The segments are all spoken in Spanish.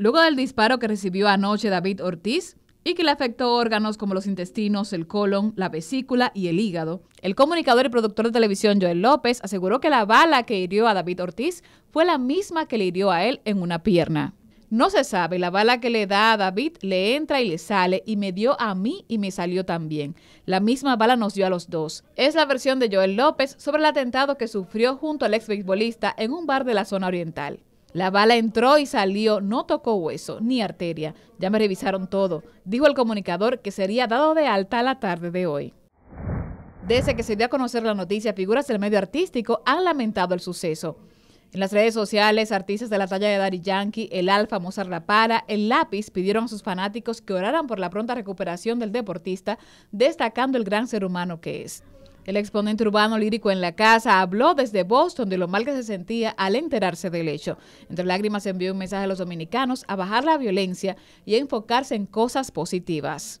Luego del disparo que recibió anoche David Ortiz y que le afectó órganos como los intestinos, el colon, la vesícula y el hígado, el comunicador y productor de televisión Joel López aseguró que la bala que hirió a David Ortiz fue la misma que le hirió a él en una pierna. No se sabe, la bala que le da a David le entra y le sale y me dio a mí y me salió también. La misma bala nos dio a los dos. Es la versión de Joel López sobre el atentado que sufrió junto al ex en un bar de la zona oriental. La bala entró y salió, no tocó hueso ni arteria. Ya me revisaron todo, dijo el comunicador que sería dado de alta a la tarde de hoy. Desde que se dio a conocer la noticia, figuras del medio artístico han lamentado el suceso. En las redes sociales, artistas de la talla de Dari Yankee, el Alfa, Mozart La Para, el Lápiz pidieron a sus fanáticos que oraran por la pronta recuperación del deportista, destacando el gran ser humano que es. El exponente urbano lírico en la casa habló desde Boston de lo mal que se sentía al enterarse del hecho. Entre lágrimas envió un mensaje a los dominicanos a bajar la violencia y a enfocarse en cosas positivas.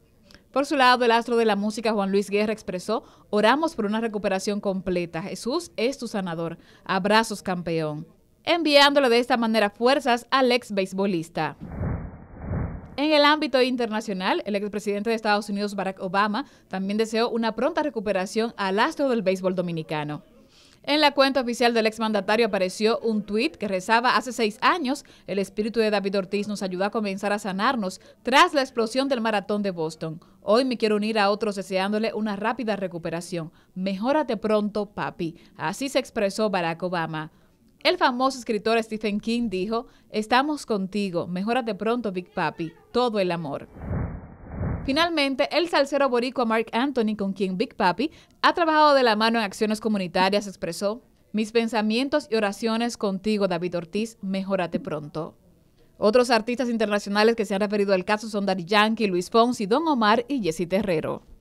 Por su lado, el astro de la música Juan Luis Guerra expresó, oramos por una recuperación completa. Jesús es tu sanador. Abrazos, campeón. Enviándole de esta manera fuerzas al ex beisbolista. En el ámbito internacional, el expresidente de Estados Unidos, Barack Obama, también deseó una pronta recuperación al astro del béisbol dominicano. En la cuenta oficial del exmandatario apareció un tuit que rezaba hace seis años, el espíritu de David Ortiz nos ayudó a comenzar a sanarnos tras la explosión del maratón de Boston. Hoy me quiero unir a otros deseándole una rápida recuperación. Mejórate pronto, papi. Así se expresó Barack Obama. El famoso escritor Stephen King dijo, estamos contigo, mejórate pronto Big Papi, todo el amor. Finalmente, el salsero boricua Mark Anthony, con quien Big Papi ha trabajado de la mano en acciones comunitarias, expresó, mis pensamientos y oraciones contigo, David Ortiz, mejórate pronto. Otros artistas internacionales que se han referido al caso son Daddy Yankee, Luis Fonsi, Don Omar y Jesse Terrero.